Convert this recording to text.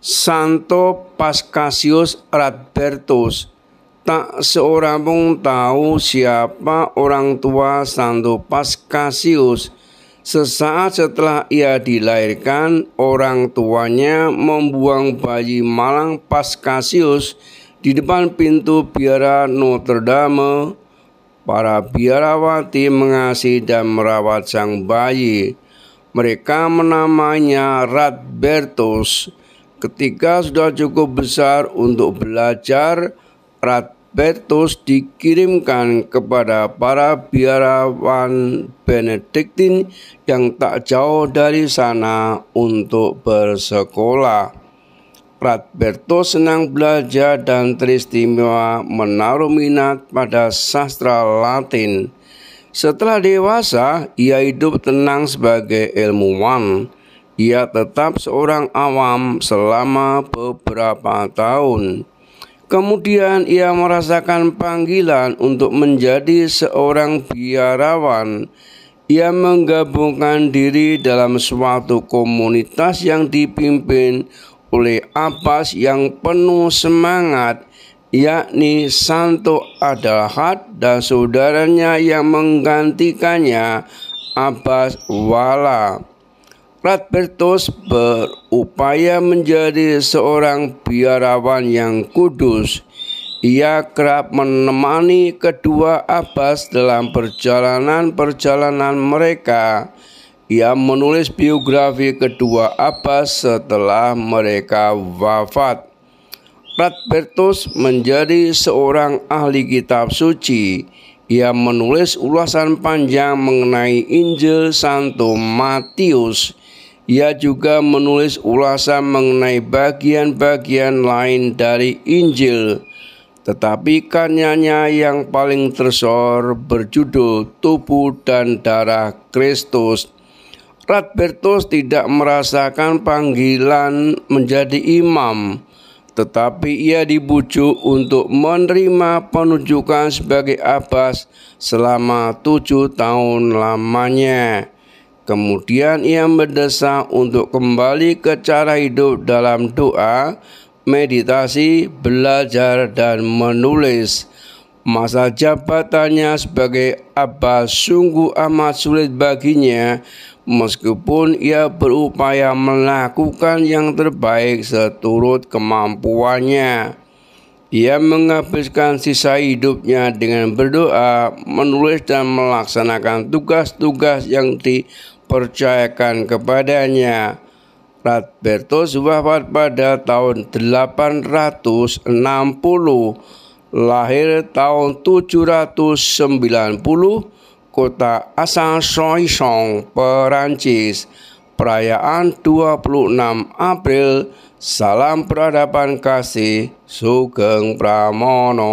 Santo Paskasius Radbertus. Tak seorang pun tahu siapa orang tua Santo Paskasius. Sesaat setelah ia dilahirkan, orang tuanya membuang bayi malang Paskasius di depan pintu biara Notre Dame. Para biarawati mengasihi dan merawat sang bayi. Mereka menamanya Radbertus Ketika sudah cukup besar untuk belajar, Radbertus dikirimkan kepada para biarawan Benediktin yang tak jauh dari sana untuk bersekolah. Radbertus senang belajar dan teristimewa menaruh minat pada sastra Latin. Setelah dewasa, ia hidup tenang sebagai ilmuwan ia tetap seorang awam selama beberapa tahun. Kemudian ia merasakan panggilan untuk menjadi seorang biarawan. Ia menggabungkan diri dalam suatu komunitas yang dipimpin oleh Abbas yang penuh semangat yakni Santo Adalhad dan saudaranya yang menggantikannya Abbas Wala. Radbertus berupaya menjadi seorang biarawan yang kudus. Ia kerap menemani kedua abbas dalam perjalanan-perjalanan mereka. Ia menulis biografi kedua abbas setelah mereka wafat. Radbertus menjadi seorang ahli kitab suci. Ia menulis ulasan panjang mengenai Injil Santo Matius ia juga menulis ulasan mengenai bagian-bagian lain dari Injil. Tetapi karyanya yang paling tersor berjudul Tubuh dan Darah Kristus. Radbertus tidak merasakan panggilan menjadi imam, tetapi ia dibujuk untuk menerima penunjukan sebagai abbas selama tujuh tahun lamanya. Kemudian ia mendesak untuk kembali ke cara hidup dalam doa, meditasi, belajar, dan menulis. Masa jabatannya sebagai apa sungguh amat sulit baginya meskipun ia berupaya melakukan yang terbaik seturut kemampuannya. Ia menghabiskan sisa hidupnya dengan berdoa, menulis dan melaksanakan tugas-tugas yang dipercayakan kepadanya. Radbertus wafat pada tahun 860, lahir tahun 790, kota Asansoisong, Perancis perayaan 26 April. Salam peradaban kasih, Sugeng Pramono.